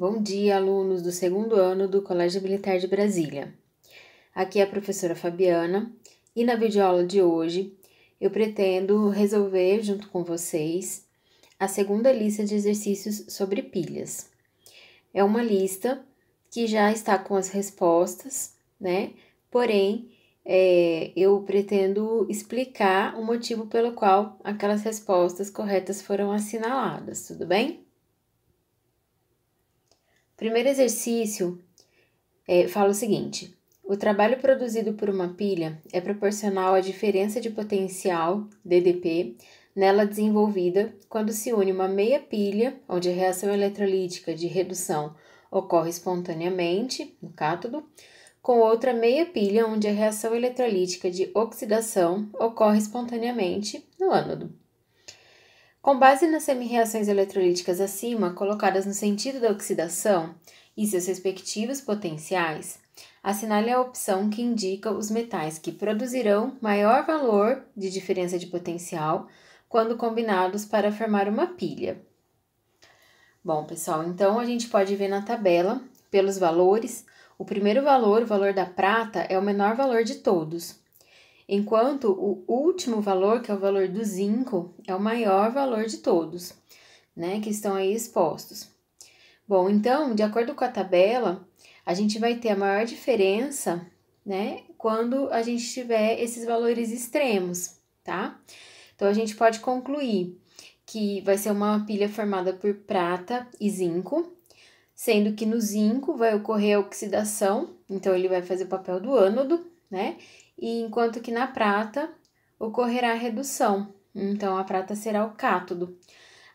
Bom dia, alunos do segundo ano do Colégio Militar de Brasília. Aqui é a professora Fabiana e na videoaula de hoje eu pretendo resolver junto com vocês a segunda lista de exercícios sobre pilhas. É uma lista que já está com as respostas, né? Porém, é, eu pretendo explicar o motivo pelo qual aquelas respostas corretas foram assinaladas, tudo bem? Primeiro exercício é, fala o seguinte: o trabalho produzido por uma pilha é proporcional à diferença de potencial, DDP, nela desenvolvida quando se une uma meia pilha, onde a reação eletrolítica de redução ocorre espontaneamente, no cátodo, com outra meia pilha, onde a reação eletrolítica de oxidação ocorre espontaneamente, no ânodo. Com base nas semi-reações eletrolíticas acima, colocadas no sentido da oxidação e seus respectivos potenciais, assinale a opção que indica os metais que produzirão maior valor de diferença de potencial quando combinados para formar uma pilha. Bom, pessoal, então a gente pode ver na tabela, pelos valores, o primeiro valor, o valor da prata, é o menor valor de todos, enquanto o último valor, que é o valor do zinco, é o maior valor de todos, né, que estão aí expostos. Bom, então, de acordo com a tabela, a gente vai ter a maior diferença, né, quando a gente tiver esses valores extremos, tá? Então, a gente pode concluir que vai ser uma pilha formada por prata e zinco, sendo que no zinco vai ocorrer a oxidação, então ele vai fazer o papel do ânodo, né? e enquanto que na prata ocorrerá redução, então a prata será o cátodo.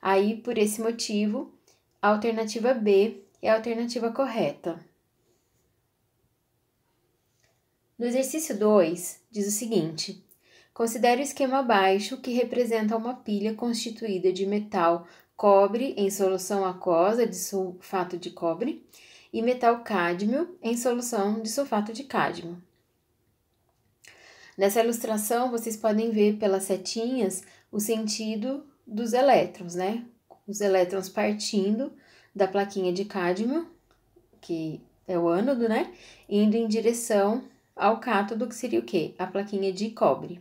Aí, por esse motivo, a alternativa B é a alternativa correta. No exercício 2, diz o seguinte: considere o esquema abaixo que representa uma pilha constituída de metal cobre em solução aquosa de sulfato de cobre e metal cádmio em solução de sulfato de cádmio. Nessa ilustração, vocês podem ver pelas setinhas o sentido dos elétrons, né? Os elétrons partindo da plaquinha de cádmio, que é o ânodo, né? Indo em direção ao cátodo, que seria o quê? A plaquinha de cobre.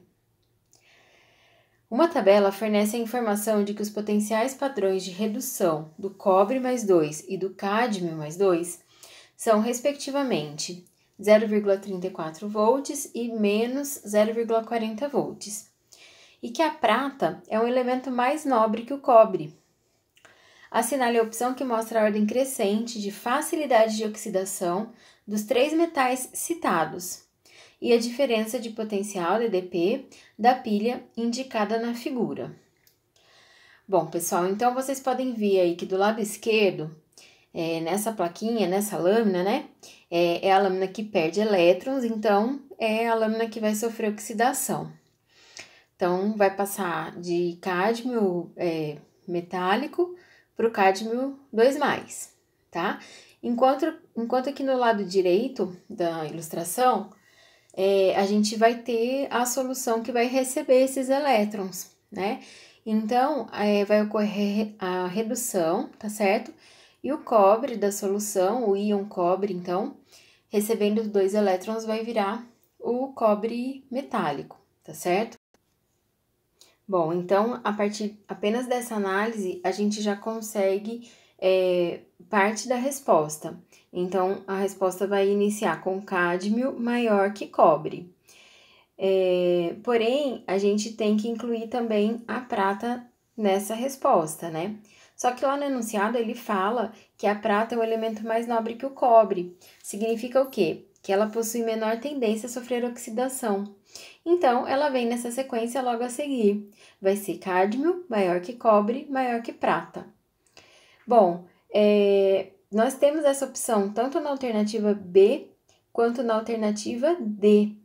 Uma tabela fornece a informação de que os potenciais padrões de redução do cobre mais 2 e do cádmio mais 2 são, respectivamente, 0,34 volts e menos 0,40 volts. E que a prata é um elemento mais nobre que o cobre. Assinale a opção que mostra a ordem crescente de facilidade de oxidação dos três metais citados e a diferença de potencial DDP da pilha indicada na figura. Bom, pessoal, então vocês podem ver aí que do lado esquerdo é, nessa plaquinha, nessa lâmina, né? É, é, a lâmina que perde elétrons, então é a lâmina que vai sofrer oxidação. Então, vai passar de cádmio é, metálico para o cádmio 2, tá? Enquanto, enquanto aqui no lado direito da ilustração, é, a gente vai ter a solução que vai receber esses elétrons, né? Então, é, vai ocorrer a redução, tá certo? E o cobre da solução, o íon cobre, então, recebendo dois elétrons, vai virar o cobre metálico, tá certo? Bom, então, a partir apenas dessa análise, a gente já consegue é, parte da resposta. Então, a resposta vai iniciar com cádmio maior que cobre. É, porém, a gente tem que incluir também a prata nessa resposta, né? Só que lá no enunciado ele fala que a prata é o elemento mais nobre que o cobre. Significa o quê? Que ela possui menor tendência a sofrer oxidação. Então, ela vem nessa sequência logo a seguir. Vai ser cádmio, maior que cobre, maior que prata. Bom, é, nós temos essa opção tanto na alternativa B quanto na alternativa D.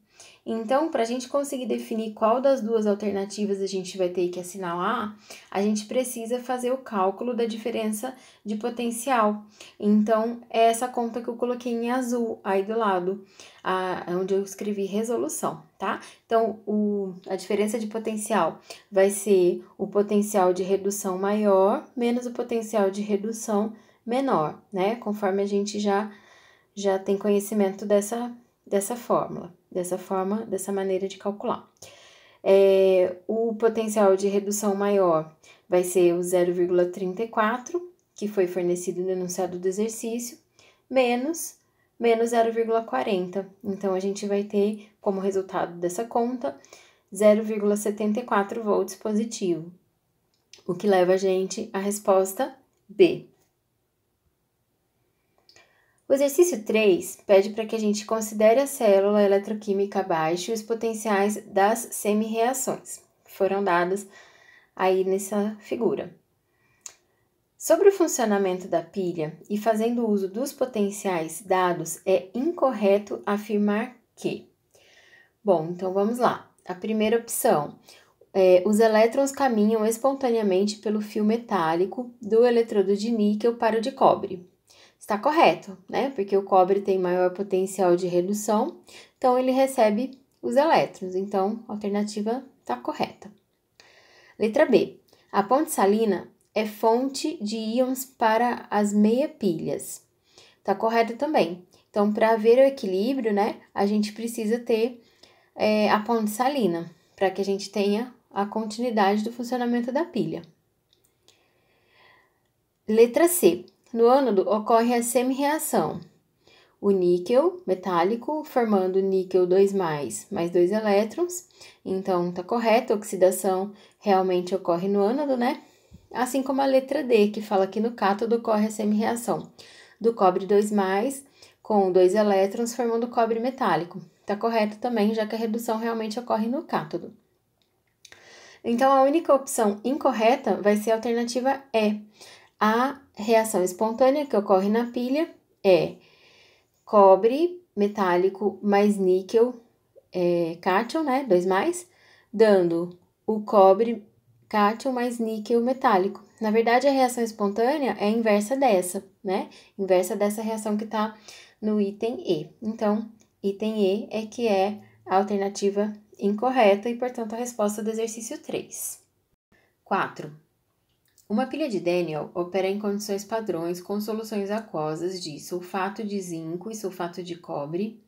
Então, para a gente conseguir definir qual das duas alternativas a gente vai ter que assinalar, a gente precisa fazer o cálculo da diferença de potencial. Então, é essa conta que eu coloquei em azul aí do lado, a, onde eu escrevi resolução, tá? Então, o, a diferença de potencial vai ser o potencial de redução maior menos o potencial de redução menor, né? Conforme a gente já, já tem conhecimento dessa, dessa fórmula dessa forma, dessa maneira de calcular. É, o potencial de redução maior vai ser o 0,34, que foi fornecido no enunciado do exercício, menos menos 0,40. Então, a gente vai ter como resultado dessa conta 0,74 volts positivo, o que leva a gente à resposta B. O exercício 3 pede para que a gente considere a célula eletroquímica abaixo e os potenciais das semireações que foram dados aí nessa figura. Sobre o funcionamento da pilha e fazendo uso dos potenciais dados, é incorreto afirmar que. Bom, então vamos lá. A primeira opção. É, os elétrons caminham espontaneamente pelo fio metálico do eletrodo de níquel para o de cobre, está correto, né? Porque o cobre tem maior potencial de redução, então ele recebe os elétrons. Então, a alternativa está correta. Letra B. A ponte salina é fonte de íons para as meia-pilhas. Está correto também. Então, para haver o equilíbrio, né, a gente precisa ter é, a ponte salina, para que a gente tenha a continuidade do funcionamento da pilha. Letra C. No ânodo ocorre a semi-reação. O níquel metálico formando níquel 2 mais mais dois elétrons. Então tá correto, a oxidação realmente ocorre no ânodo, né? Assim como a letra D, que fala que no cátodo ocorre a semi-reação do cobre 2 mais com dois elétrons formando cobre metálico. Tá correto também, já que a redução realmente ocorre no cátodo. Então a única opção incorreta vai ser a alternativa E. A reação espontânea que ocorre na pilha é cobre metálico mais níquel é, cátion, né? 2 mais, dando o cobre cátion mais níquel metálico. Na verdade, a reação espontânea é inversa dessa, né? Inversa dessa reação que tá no item E. Então, item E é que é a alternativa incorreta e, portanto, a resposta do exercício 3. 4. Uma pilha de Daniel opera em condições padrões com soluções aquosas de sulfato de zinco e sulfato de cobre,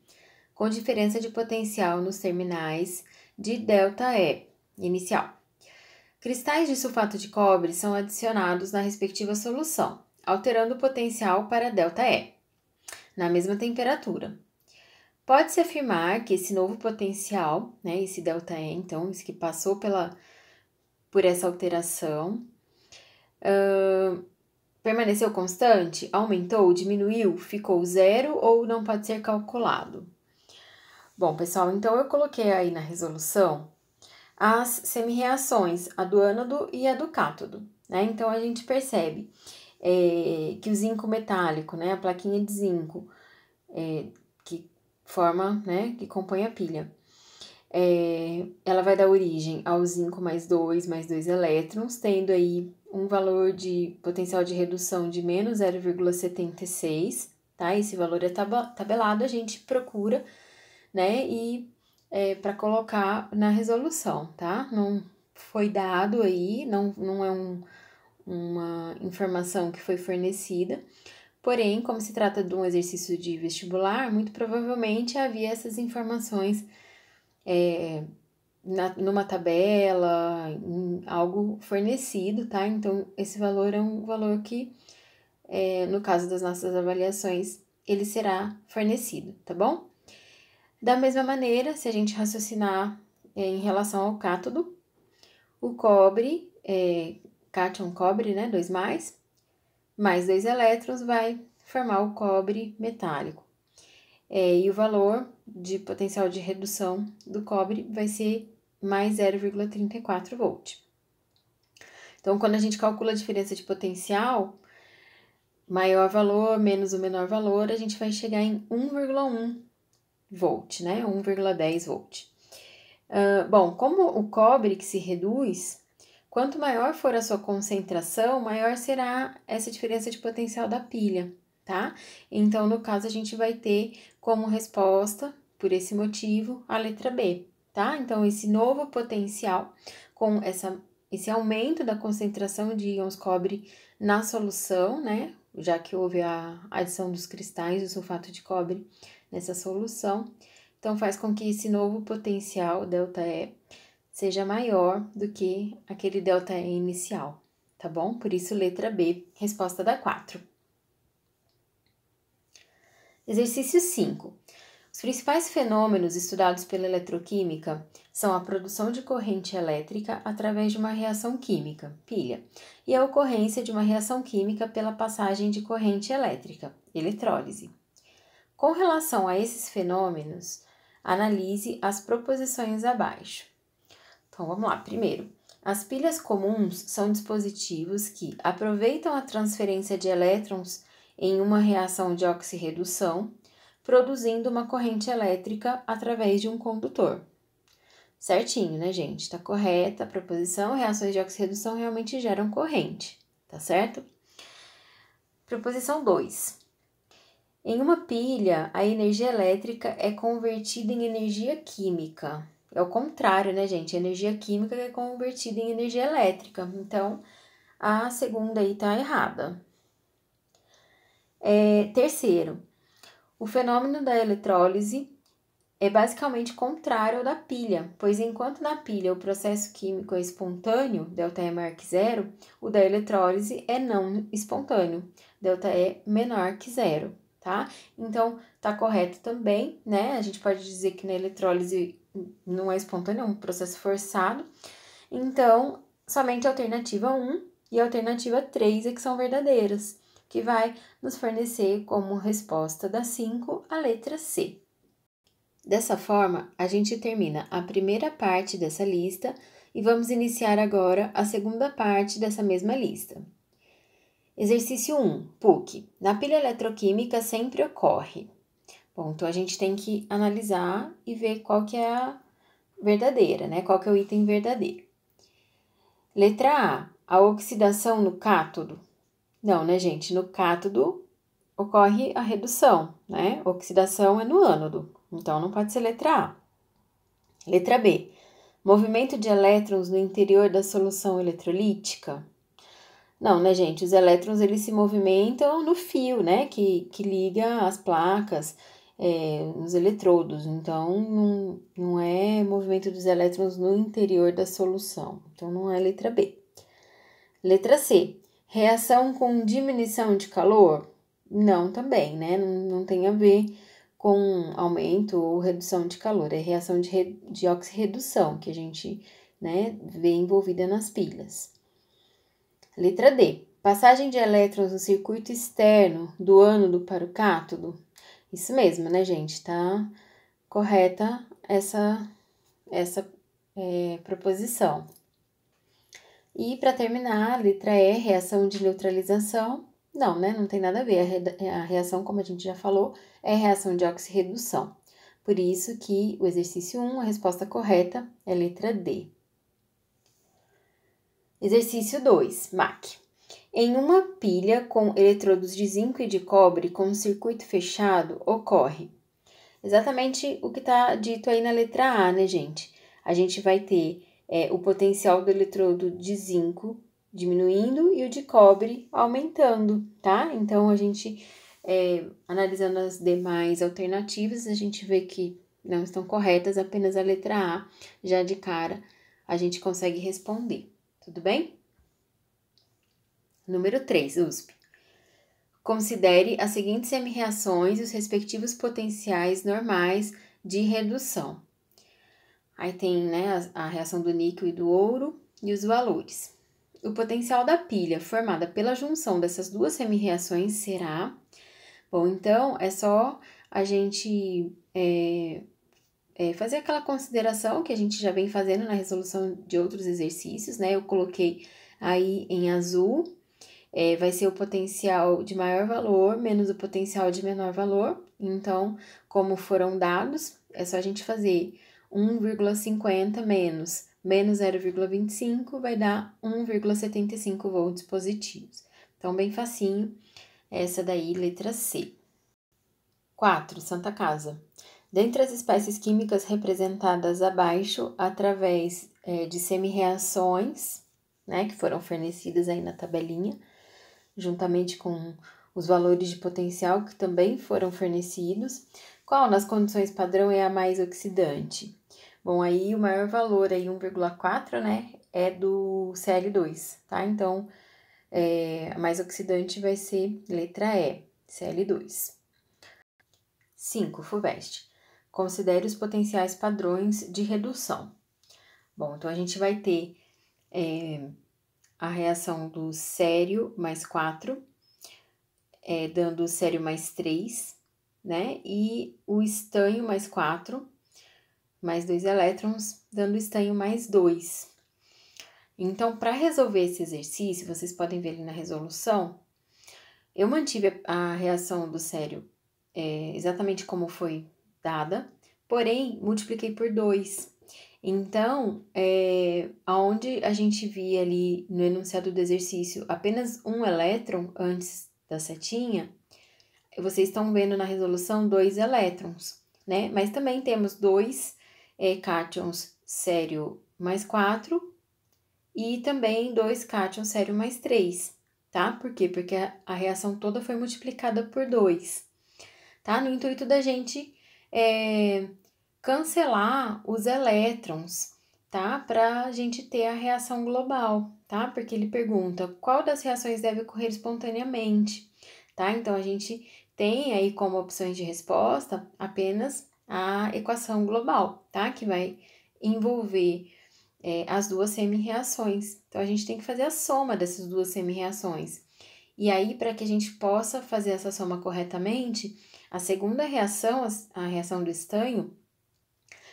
com diferença de potencial nos terminais de ΔE inicial. Cristais de sulfato de cobre são adicionados na respectiva solução, alterando o potencial para ΔE, na mesma temperatura. Pode-se afirmar que esse novo potencial, né, esse ΔE, então, esse que passou pela, por essa alteração, Uh, permaneceu constante? Aumentou? Diminuiu? Ficou zero ou não pode ser calculado? Bom, pessoal, então eu coloquei aí na resolução as semi-reações, a do ânodo e a do cátodo, né? Então, a gente percebe é, que o zinco metálico, né, a plaquinha de zinco, é, que forma, né, que compõe a pilha, é, ela vai dar origem ao zinco mais dois, mais dois elétrons, tendo aí um valor de potencial de redução de menos 0,76, tá? Esse valor é tabelado, a gente procura, né? E é, para colocar na resolução, tá? Não foi dado aí, não, não é um, uma informação que foi fornecida. Porém, como se trata de um exercício de vestibular, muito provavelmente havia essas informações é, na, numa tabela, em algo fornecido, tá? Então, esse valor é um valor que, é, no caso das nossas avaliações, ele será fornecido, tá bom? Da mesma maneira, se a gente raciocinar é, em relação ao cátodo, o cobre, é, cátion cobre, né, 2+, mais, mais dois elétrons vai formar o cobre metálico. É, e o valor de potencial de redução do cobre vai ser mais 0,34 volt. Então, quando a gente calcula a diferença de potencial, maior valor menos o menor valor, a gente vai chegar em 1,1 volt, né? 1,10 volt. Uh, bom, como o cobre que se reduz, quanto maior for a sua concentração, maior será essa diferença de potencial da pilha, tá? Então, no caso, a gente vai ter como resposta, por esse motivo, a letra B tá? Então, esse novo potencial com essa, esse aumento da concentração de íons cobre na solução, né? Já que houve a adição dos cristais do sulfato de cobre nessa solução, então faz com que esse novo potencial delta E seja maior do que aquele delta E inicial, tá bom? Por isso, letra B, resposta da 4. Exercício 5. Os principais fenômenos estudados pela eletroquímica são a produção de corrente elétrica através de uma reação química, pilha, e a ocorrência de uma reação química pela passagem de corrente elétrica, eletrólise. Com relação a esses fenômenos, analise as proposições abaixo. Então vamos lá, primeiro. As pilhas comuns são dispositivos que aproveitam a transferência de elétrons em uma reação de oxirredução produzindo uma corrente elétrica através de um condutor. Certinho, né, gente? Tá correta a proposição. Reações de oxirredução realmente geram corrente, tá certo? Proposição 2. Em uma pilha, a energia elétrica é convertida em energia química. É o contrário, né, gente? A energia química é convertida em energia elétrica. Então, a segunda aí tá errada. É, terceiro, o fenômeno da eletrólise é basicamente contrário ao da pilha, pois enquanto na pilha o processo químico é espontâneo, delta E é maior que zero, o da eletrólise é não espontâneo, delta E menor que zero, tá? Então, tá correto também, né? A gente pode dizer que na eletrólise não é espontâneo, é um processo forçado. Então, somente a alternativa 1 e a alternativa 3 é que são verdadeiras que vai nos fornecer como resposta da 5 a letra C. Dessa forma, a gente termina a primeira parte dessa lista e vamos iniciar agora a segunda parte dessa mesma lista. Exercício 1, PUC. Na pilha eletroquímica sempre ocorre. Bom, então a gente tem que analisar e ver qual que é a verdadeira, né? Qual que é o item verdadeiro. Letra A, a oxidação no cátodo não, né, gente? No cátodo ocorre a redução, né? Oxidação é no ânodo, então não pode ser letra A. Letra B. Movimento de elétrons no interior da solução eletrolítica. Não, né, gente? Os elétrons eles se movimentam no fio, né? Que, que liga as placas, é, os eletrodos. Então, não, não é movimento dos elétrons no interior da solução. Então, não é letra B. Letra C. Reação com diminuição de calor? Não, também, né? Não, não tem a ver com aumento ou redução de calor, é reação de, re, de oxirredução que a gente né, vê envolvida nas pilhas. Letra D. Passagem de elétrons no circuito externo do ânodo para o cátodo. Isso mesmo, né, gente? Tá correta essa, essa é, proposição. E para terminar, a letra E, reação de neutralização. Não, né? Não tem nada a ver. A reação, como a gente já falou, é reação de oxirredução. Por isso que o exercício 1, a resposta correta é letra D. Exercício 2, MAC. Em uma pilha com eletrodos de zinco e de cobre com um circuito fechado, ocorre exatamente o que está dito aí na letra A, né, gente? A gente vai ter é, o potencial do eletrodo de zinco diminuindo e o de cobre aumentando, tá? Então, a gente, é, analisando as demais alternativas, a gente vê que não estão corretas, apenas a letra A, já de cara, a gente consegue responder, tudo bem? Número 3, USP. Considere as seguintes semi-reações e os respectivos potenciais normais de redução. Aí tem né, a, a reação do níquel e do ouro e os valores. O potencial da pilha formada pela junção dessas duas semi-reações será. Bom, então é só a gente é, é, fazer aquela consideração que a gente já vem fazendo na resolução de outros exercícios, né? Eu coloquei aí em azul, é, vai ser o potencial de maior valor menos o potencial de menor valor. Então, como foram dados, é só a gente fazer 1,50 menos menos 0,25 vai dar 1,75 volts positivos. Então, bem facinho, essa daí, letra C. 4. Santa Casa. Dentre as espécies químicas representadas abaixo, através é, de semirreações, né, que foram fornecidas aí na tabelinha, juntamente com os valores de potencial que também foram fornecidos, qual nas condições padrão é a mais oxidante? Bom, aí o maior valor aí, 1,4, né, é do Cl2, tá? Então, é, a mais oxidante vai ser letra E, Cl2. 5. FUVEST. Considere os potenciais padrões de redução. Bom, então a gente vai ter é, a reação do sério mais 4, é, dando sério mais 3, né? E o estanho mais 4, mais dois elétrons, dando estanho mais dois. Então, para resolver esse exercício, vocês podem ver ali na resolução, eu mantive a, reação do sério é, exatamente como foi dada, porém, multipliquei por 2. Então, é, aonde a gente via ali no enunciado do exercício apenas um elétron antes da setinha, vocês estão vendo na resolução dois elétrons, né? Mas também temos dois é, cátions sério mais 4 e também dois cátions sério mais 3, tá? Por quê? Porque a, a reação toda foi multiplicada por 2, tá? No intuito da gente é, cancelar os elétrons, tá? Para a gente ter a reação global, tá? Porque ele pergunta qual das reações deve ocorrer espontaneamente, tá? Então a gente tem aí como opções de resposta apenas a equação global, tá? Que vai envolver é, as duas semi-reações. Então, a gente tem que fazer a soma dessas duas semi-reações. E aí, para que a gente possa fazer essa soma corretamente, a segunda reação, a reação do estanho,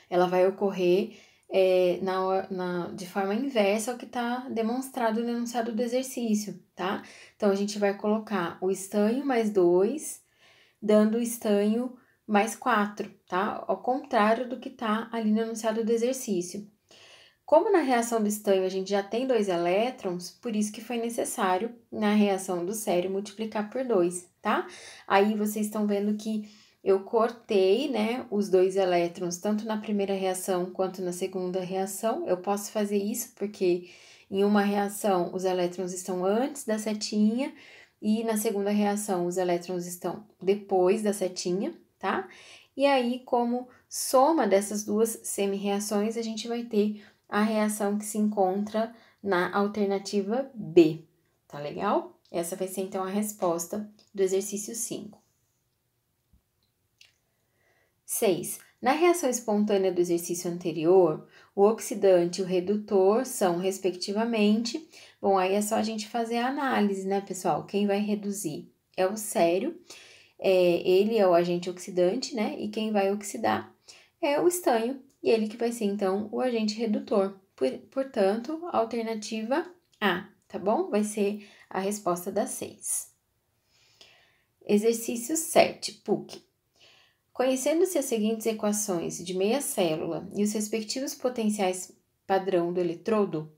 ela vai ocorrer é, na, na, de forma inversa ao que está demonstrado no enunciado do exercício, tá? Então, a gente vai colocar o estanho mais 2, dando o estanho mais 4, tá? Ao contrário do que está ali no enunciado do exercício. Como na reação do estanho a gente já tem dois elétrons, por isso que foi necessário na reação do sério multiplicar por 2, tá? Aí vocês estão vendo que eu cortei, né, os dois elétrons tanto na primeira reação quanto na segunda reação. Eu posso fazer isso porque em uma reação os elétrons estão antes da setinha e na segunda reação os elétrons estão depois da setinha, tá? E aí, como soma dessas duas semi-reações, a gente vai ter a reação que se encontra na alternativa B, tá legal? Essa vai ser então a resposta do exercício 5. 6. Na reação espontânea do exercício anterior, o oxidante e o redutor são, respectivamente, bom, aí é só a gente fazer a análise, né, pessoal? Quem vai reduzir é o sério é, ele é o agente oxidante, né? E quem vai oxidar é o estanho, e ele que vai ser então o agente redutor. Por, portanto, a alternativa A, tá bom? Vai ser a resposta da 6. Exercício 7, PUC. Conhecendo-se as seguintes equações de meia célula e os respectivos potenciais padrão do eletrodo,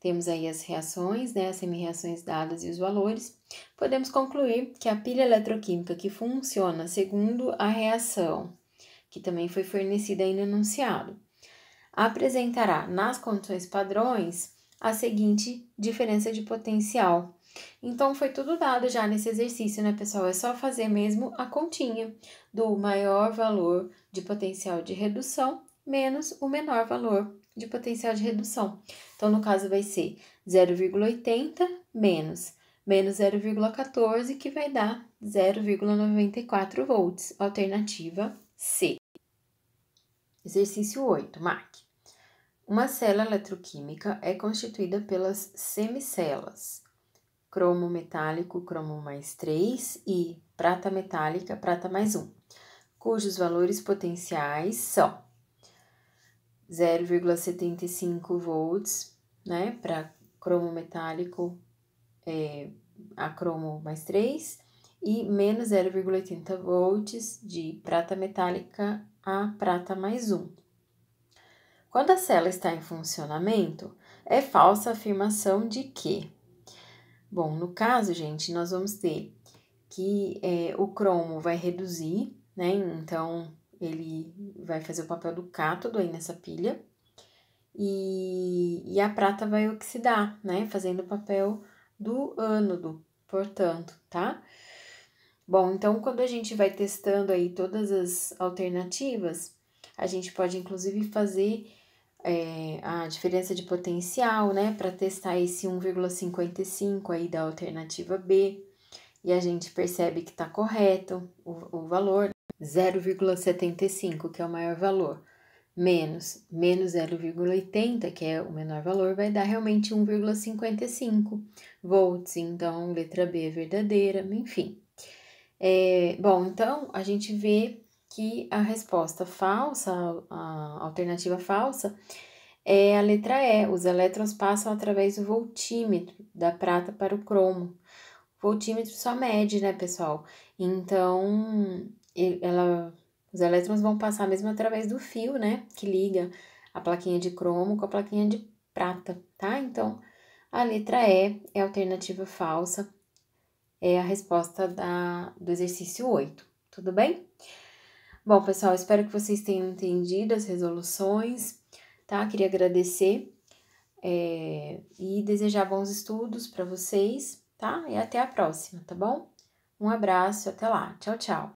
temos aí as reações, né, as semi-reações dadas e os valores. Podemos concluir que a pilha eletroquímica que funciona segundo a reação, que também foi fornecida aí no enunciado, apresentará nas condições padrões a seguinte diferença de potencial. Então, foi tudo dado já nesse exercício, né, pessoal? É só fazer mesmo a continha do maior valor de potencial de redução menos o menor valor de potencial de redução. Então, no caso, vai ser 0,80 menos menos 0,14, que vai dar 0,94 volts, alternativa C. Exercício 8, Marque. Uma célula eletroquímica é constituída pelas semicelas cromo metálico, cromo mais 3 e prata metálica, prata mais 1, cujos valores potenciais são 0,75 volts, né, para cromo metálico, é, a cromo mais 3, e menos 0,80 volts de prata metálica a prata mais 1. Quando a célula está em funcionamento, é falsa a afirmação de que. Bom, no caso, gente, nós vamos ter que é, o cromo vai reduzir, né? Então, ele vai fazer o papel do cátodo aí nessa pilha, e, e a prata vai oxidar, né? Fazendo o papel do ânodo, portanto, tá? Bom, então quando a gente vai testando aí todas as alternativas, a gente pode inclusive fazer é, a diferença de potencial, né, para testar esse 1,55 aí da alternativa B, e a gente percebe que está correto o, o valor. 0,75, que é o maior valor, menos menos 0,80, que é o menor valor, vai dar realmente 1,55 volts. Então, letra B é verdadeira, enfim. É, bom, então a gente vê que a resposta falsa, a alternativa falsa, é a letra E. Os elétrons passam através do voltímetro, da prata para o cromo. O voltímetro só mede, né, pessoal? Então, ela, os elétrons vão passar mesmo através do fio, né? Que liga a plaquinha de cromo com a plaquinha de prata, tá? Então, a letra E é alternativa falsa, é a resposta da, do exercício 8, tudo bem? Bom, pessoal, espero que vocês tenham entendido as resoluções, tá? Queria agradecer é, e desejar bons estudos para vocês, tá? E até a próxima, tá bom? Um abraço, até lá. Tchau, tchau.